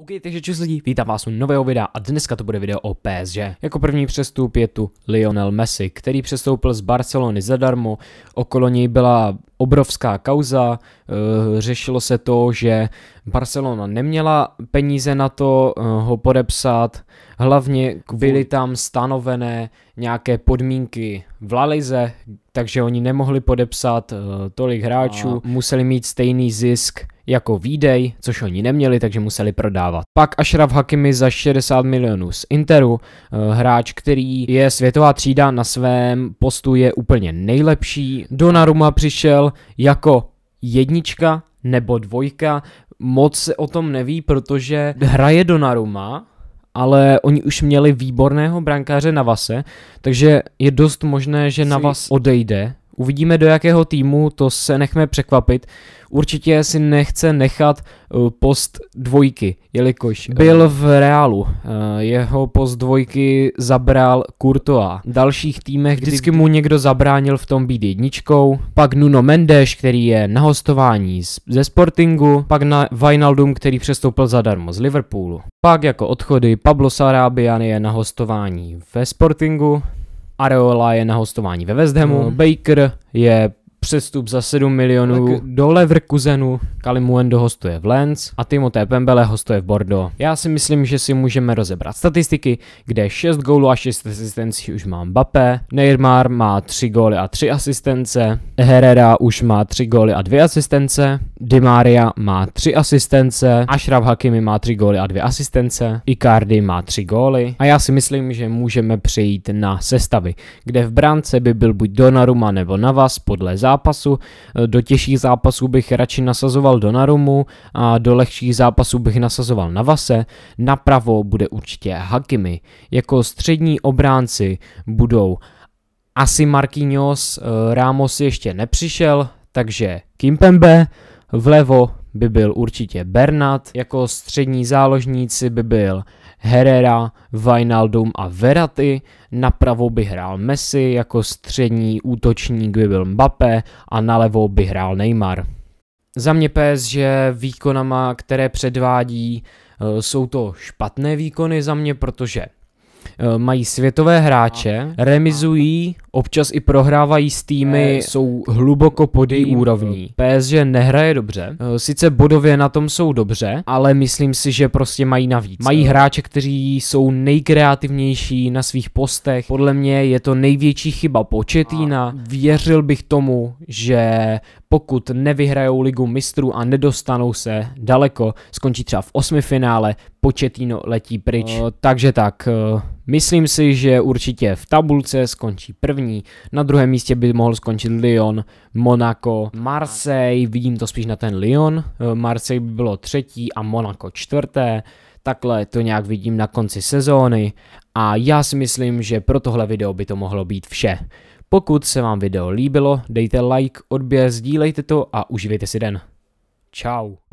OK, takže čus lidi, vítám vás u nového videa a dneska to bude video o PSG. Jako první přestup je tu Lionel Messi, který přestoupil z Barcelony zadarmo, okolo něj byla obrovská kauza, eh, řešilo se to, že Barcelona neměla peníze na to eh, ho podepsat, hlavně byly tam stanovené nějaké podmínky v Lalize, takže oni nemohli podepsat eh, tolik hráčů, a museli mít stejný zisk jako výdej, což oni neměli, takže museli prodávat. Pak Ashraf Hakimi za 60 milionů z Interu, eh, hráč, který je světová třída na svém postu je úplně nejlepší. Donnarumma přišel jako jednička nebo dvojka, moc se o tom neví, protože hraje Donnarumma, ale oni už měli výborného brankáře na takže je dost možné, že na vás odejde Uvidíme do jakého týmu, to se nechme překvapit. Určitě si nechce nechat eh, post dvojky, jelikož byl v Reálu. Eh, jeho post dvojky zabral Courtois. V dalších týmech vždycky mu někdo zabránil v tom být jedničkou. Pak Nuno Mendes, který je na hostování ze Sportingu. Pak na Vinaldum, který přestoupil zadarmo z Liverpoolu. Pak jako odchody Pablo Sarabian je na hostování ve Sportingu. Areola je na hostování ve West Hamu, hmm. Baker je přestup za 7 milionů Lek- do Leverkusenu. Kalimuendo hostuje v Lens a Timothée Pembele hostuje v Bordeaux. Já si myslím, že si můžeme rozebrat statistiky, kde 6 gólů a 6 asistencí už má Mbappé, Neymar má 3 góly a 3 asistence, Herrera už má 3 góly a 2 asistence, Di Maria má 3 asistence, Ashraf Hakimi má 3 góly a 2 asistence, Icardi má 3 góly a já si myslím, že můžeme přejít na sestavy, kde v bránce by byl buď Donnarumma nebo Navas podle zá zápasu. Eh, do těžších zápasů bych radši nasazoval Donarumu a do lehčích zápasů bych nasazoval na Vase. Napravo bude určitě Hakimi. Jako střední obránci budou asi Marquinhos, eh, Ramos ještě nepřišel, takže Kimpembe, vlevo by byl určitě Bernat, jako střední záložníci by byl Herrera, Vinaldum a Verati, na pravou by hrál Messi, jako střední útočník by byl Mbappé a na levou by hrál Neymar. Za mě pes, že výkonama, které předvádí, eh, jsou to špatné výkony za mě, protože eh, mají světové hráče, remizují občas i prohrávají s týmy, eh, jsou hluboko pod její úrovní. Eh, PSG nehraje dobře, eh, sice bodově na tom jsou dobře, ale myslím si, že prostě mají navíc. Mají hráče, kteří jsou nejkreativnější na svých postech, podle mě je to největší chyba Početína. Věřil bych tomu, že pokud nevyhrajou ligu mistrů a nedostanou se daleko, skončí třeba v osmi finále, Početíno letí pryč. takže tak, myslím si, že určitě v tabulce skončí první první. Na druhém místě by mohl skončit Lyon, Monaco, Marseille, vidím to spíš na ten Lyon, eh, Marseille by bylo třetí a Monaco čtvrté. Takhle to nějak vidím na konci sezóny a já si myslím, že pro tohle video by to mohlo být vše. Pokud se vám video líbilo, dejte like, odběr, sdílejte to a uživejte si den. Ciao.